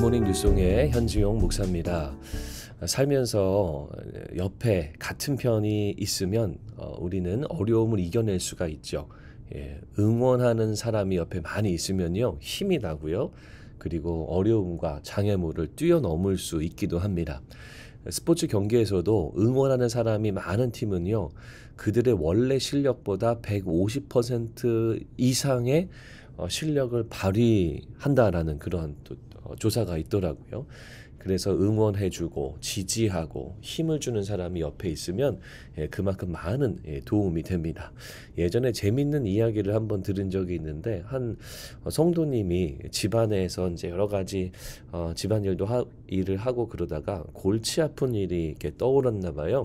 굿모닝 뉴송의 현지용 목사입니다. 살면서 옆에 같은 편이 있으면 어, 우리는 어려움을 이겨낼 수가 있죠. 예, 응원하는 사람이 옆에 많이 있으면요 힘이 나고요. 그리고 어려움과 장애물을 뛰어넘을 수 있기도 합니다. 스포츠 경기에서도 응원하는 사람이 많은 팀은요, 그들의 원래 실력보다 150% 이상의 어, 실력을 발휘한다라는 그런 또 어, 조사가 있더라고요. 그래서 응원해주고 지지하고 힘을 주는 사람이 옆에 있으면 예, 그만큼 많은 예, 도움이 됩니다. 예전에 재밌는 이야기를 한번 들은 적이 있는데 한 어, 성도님이 집안에서 이제 여러 가지 어, 집안일도 하, 일을 하고 그러다가 골치 아픈 일이 이렇게 떠올랐나 봐요.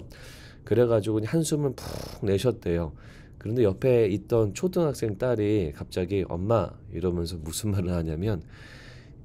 그래가지고 한숨을 푹 내셨대요. 그런데 옆에 있던 초등학생 딸이 갑자기 엄마 이러면서 무슨 말을 하냐면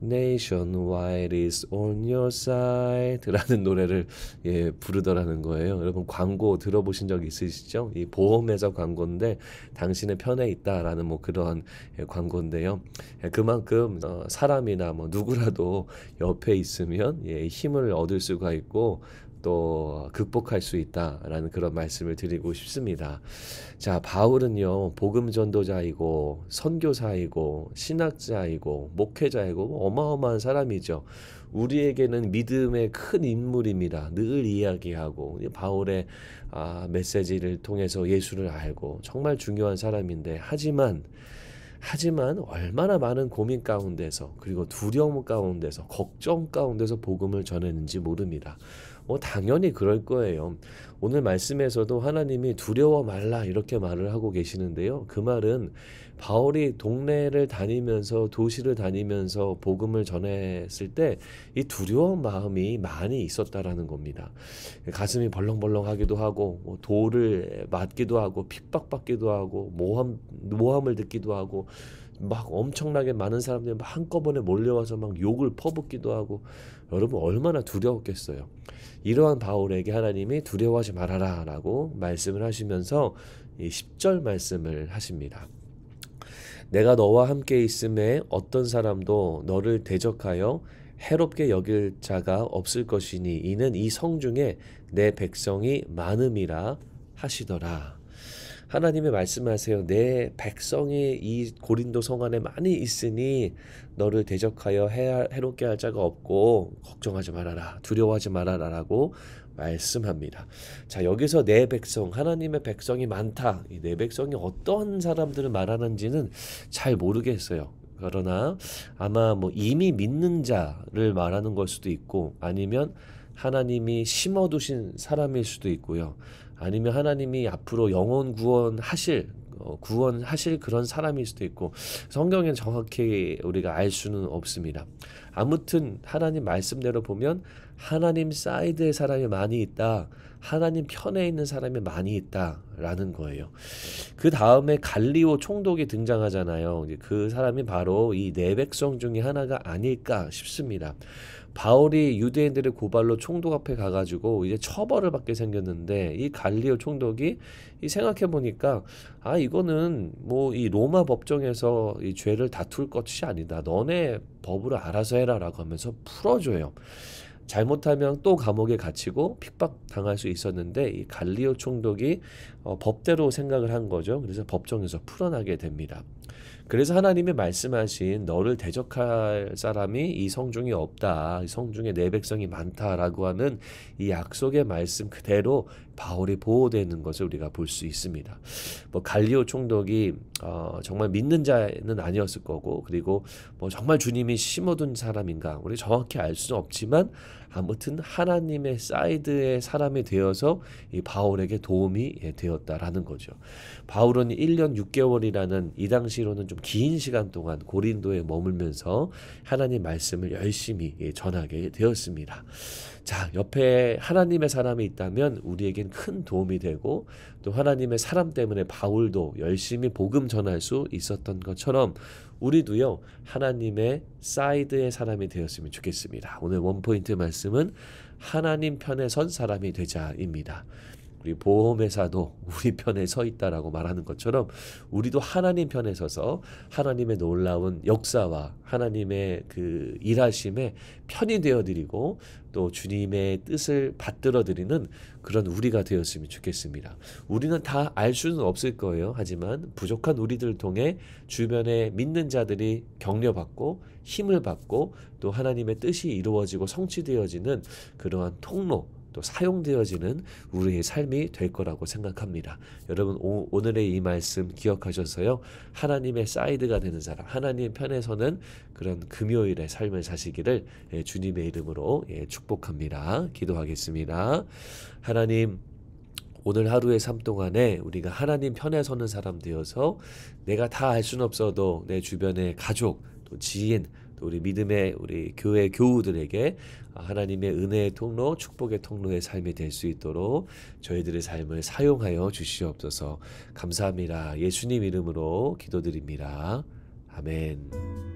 Nationwide is on your side 라는 노래를 예, 부르더라는 거예요. 여러분 광고 들어보신 적 있으시죠? 이 보험회사 광고인데 당신의 편에 있다라는 뭐 그러한 예, 광고인데요. 예, 그만큼 어, 사람이나 뭐 누구라도 옆에 있으면 예, 힘을 얻을 수가 있고 또 극복할 수 있다라는 그런 말씀을 드리고 싶습니다. 자, 바울은요, 복음 전도자이고, 선교사이고, 신학자이고, 목회자이고, 뭐 어마어마한 사람이죠. 우리에게는 믿음의 큰 인물입니다. 늘 이야기하고, 바울의 아, 메시지를 통해서 예수를 알고, 정말 중요한 사람인데, 하지만, 하지만 얼마나 많은 고민 가운데서 그리고 두려움 가운데서 걱정 가운데서 복음을 전했는지 모릅니다. 어, 당연히 그럴 거예요. 오늘 말씀에서도 하나님이 두려워 말라 이렇게 말을 하고 계시는데요. 그 말은 바울이 동네를 다니면서 도시를 다니면서 복음을 전했을 때 이 두려운 마음이 많이 있었다라는 겁니다. 가슴이 벌렁벌렁하기도 하고 뭐 돌을 맞기도 하고 핍박받기도 하고 모함 모함을 듣기도 하고 막 엄청나게 많은 사람들이 막 한꺼번에 몰려와서 막 욕을 퍼붓기도 하고 여러분 얼마나 두려웠겠어요. 이러한 바울에게 하나님이 두려워하지 말아라라고 말씀을 하시면서 이 10절 말씀을 하십니다. 내가 너와 함께 있음에 어떤 사람도 너를 대적하여 해롭게 여길 자가 없을 것이니 이는 이 성 중에 내 백성이 많음이라 하시더라. 하나님의 말씀하세요. 내 백성이 이 고린도 성 안에 많이 있으니 너를 대적하여 해롭게 할 자가 없고 걱정하지 말아라. 두려워하지 말아라라고 말씀합니다. 자, 여기서 내 백성, 하나님의 백성이 많다. 이 내 백성이 어떤 사람들을 말하는지는 잘 모르겠어요. 그러나 아마 뭐 이미 믿는 자를 말하는 걸 수도 있고 아니면 하나님이 심어두신 사람일 수도 있고요. 아니면 하나님이 앞으로 영혼 구원하실 어, 구원하실 그런 사람일 수도 있고 성경엔 정확히 우리가 알 수는 없습니다. 아무튼 하나님 말씀대로 보면 하나님 사이드의 사람이 많이 있다. 하나님 편에 있는 사람이 많이 있다라는 거예요. 그 다음에 갈리오 총독이 등장하잖아요. 그 사람이 바로 이 네 백성 중에 하나가 아닐까 싶습니다. 바울이 유대인들의 고발로 총독 앞에 가가지고 이제 처벌을 받게 생겼는데 이 갈리오 총독이 이 생각해 보니까 아 이거는 뭐 이 로마 법정에서 이 죄를 다툴 것이 아니다. 너네 법으로 알아서 해라라고 하면서 풀어줘요. 잘못하면 또 감옥에 갇히고 핍박당할 수 있었는데 이 갈리오 총독이 어, 법대로 생각을 한 거죠. 그래서 법정에서 풀어나게 됩니다. 그래서 하나님이 말씀하신 너를 대적할 사람이 이 성중에 없다. 이 성중에 내 백성이 많다라고 하는 이 약속의 말씀 그대로 바울이 보호되는 것을 우리가 볼 수 있습니다. 뭐 갈리오 총독이 어, 정말 믿는 자는 아니었을 거고 그리고 뭐 정말 주님이 심어둔 사람인가 우리 정확히 알 수는 없지만 아무튼 하나님의 사이드의 사람이 되어서 이 바울에게 도움이 예, 되었다라는 거죠. 바울은 1년 6개월이라는 이 당시로는 좀 긴 시간 동안 고린도에 머물면서 하나님 말씀을 열심히 예, 전하게 되었습니다. 자, 옆에 하나님의 사람이 있다면 우리에겐 큰 도움이 되고 또 하나님의 사람 때문에 바울도 열심히 복음 전할 수 있었던 것처럼 우리도요 하나님의 사이드의 사람이 되었으면 좋겠습니다. 오늘 원포인트 말씀은 하나님 편에 선 사람이 되자입니다. 우리 보험회사도 우리 편에 서 있다라고 말하는 것처럼 우리도 하나님 편에 서서 하나님의 놀라운 역사와 하나님의 그 일하심에 편이 되어 드리고 또 주님의 뜻을 받들어 드리는 그런 우리가 되었으면 좋겠습니다. 우리는 다 알 수는 없을 거예요. 하지만 부족한 우리들 을 통해 주변에 믿는 자들이 격려받고 힘을 받고 또 하나님의 뜻이 이루어지고 성취되어지는 그러한 통로 또 사용되어지는 우리의 삶이 될 거라고 생각합니다. 여러분 오, 늘의이 말씀 기억하셔서요. 하나님의 사이드가 되는 사람, 하나님 편에서는 그런 금요일의 삶을 사시기를 예, 주님의 이름으로 예, 축복합니다. 기도하겠습니다. 하나님 오늘 하루의 삶 동안에 우리가 하나님 편에 서는 사람 되어서 내가 다 알 수는 없어도 내 주변의 가족 또 지인 우리 믿음의 우리 교회 교우들에게 하나님의 은혜의 통로, 축복의 통로의 삶이 될 수 있도록 저희들의 삶을 사용하여 주시옵소서. 감사합니다. 예수님 이름으로 기도드립니다. 아멘.